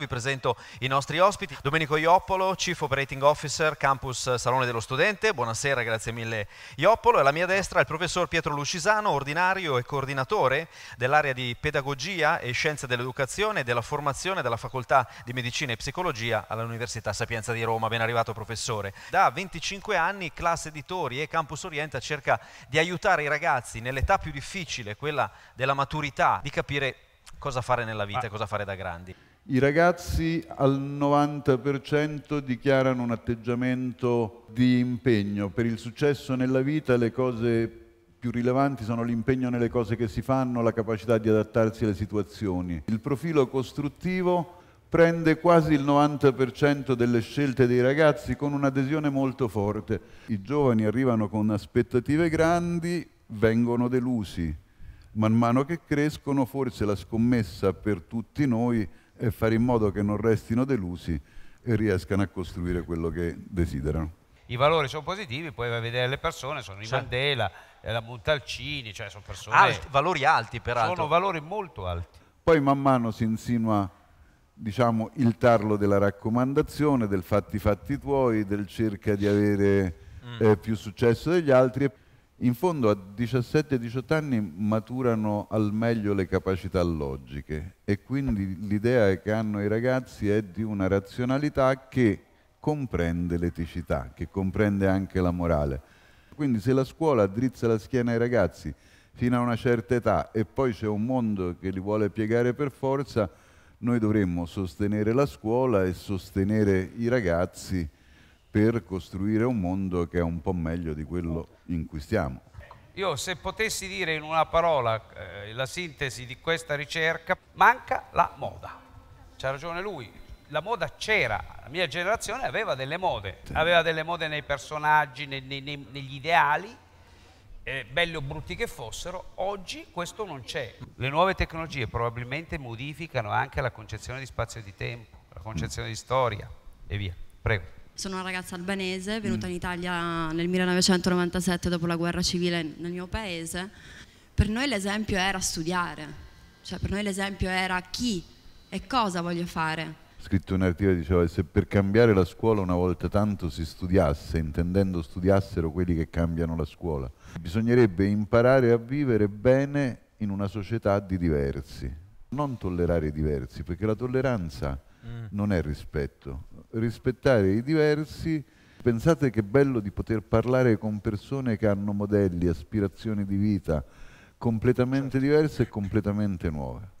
Vi presento i nostri ospiti. Domenico Ioppolo, Chief Operating Officer, Campus Salone dello Studente. Buonasera, grazie mille Ioppolo. E alla mia destra il professor Pietro Lucisano, ordinario e coordinatore dell'area di Pedagogia e Scienze dell'Educazione e della Formazione della Facoltà di Medicina e Psicologia all'Università Sapienza di Roma. Ben arrivato professore. Da 25 anni Class Editori e Campus Orienta cerca di aiutare i ragazzi nell'età più difficile, quella della maturità, di capire cosa fare nella vita e ah. cosa fare da grandi. I ragazzi al 90% dichiarano un atteggiamento di impegno. Per il successo nella vita le cose più rilevanti sono l'impegno nelle cose che si fanno, la capacità di adattarsi alle situazioni. Il profilo costruttivo prende quasi il 90% delle scelte dei ragazzi con un'adesione molto forte. I giovani arrivano con aspettative grandi, vengono delusi. Man mano che crescono, forse la scommessa per tutti noi e fare in modo che non restino delusi e riescano a costruire quello che desiderano. I valori sono positivi, poi vai a vedere le persone, sono certo. i cioè? Mandela, eh, la Montalcini, cioè sono persone... Alti, valori alti peraltro. Sono valori molto alti. Poi man mano si insinua diciamo, il tarlo della raccomandazione, del fatti fatti tuoi, del cerca di avere mm. eh, più successo degli altri in fondo a 17-18 anni maturano al meglio le capacità logiche e quindi l'idea che hanno i ragazzi è di una razionalità che comprende l'eticità, che comprende anche la morale. Quindi se la scuola drizza la schiena ai ragazzi fino a una certa età e poi c'è un mondo che li vuole piegare per forza, noi dovremmo sostenere la scuola e sostenere i ragazzi per costruire un mondo che è un po' meglio di quello in cui stiamo. Io se potessi dire in una parola eh, la sintesi di questa ricerca, manca la moda. C'ha ragione lui, la moda c'era, la mia generazione aveva delle mode, sì. aveva delle mode nei personaggi, nei, nei, nei, negli ideali, eh, belli o brutti che fossero, oggi questo non c'è. Le nuove tecnologie probabilmente modificano anche la concezione di spazio e di tempo, la concezione di storia e via. Prego. Sono una ragazza albanese venuta mm. in Italia nel 1997 dopo la guerra civile nel mio paese. Per noi l'esempio era studiare, cioè per noi l'esempio era chi e cosa voglio fare. Scritto un articolo che diceva se per cambiare la scuola una volta tanto si studiasse, intendendo studiassero quelli che cambiano la scuola, bisognerebbe imparare a vivere bene in una società di diversi, non tollerare i diversi, perché la tolleranza Mm. non è rispetto. Rispettare i diversi, pensate che bello di poter parlare con persone che hanno modelli, aspirazioni di vita completamente certo. diverse e completamente nuove.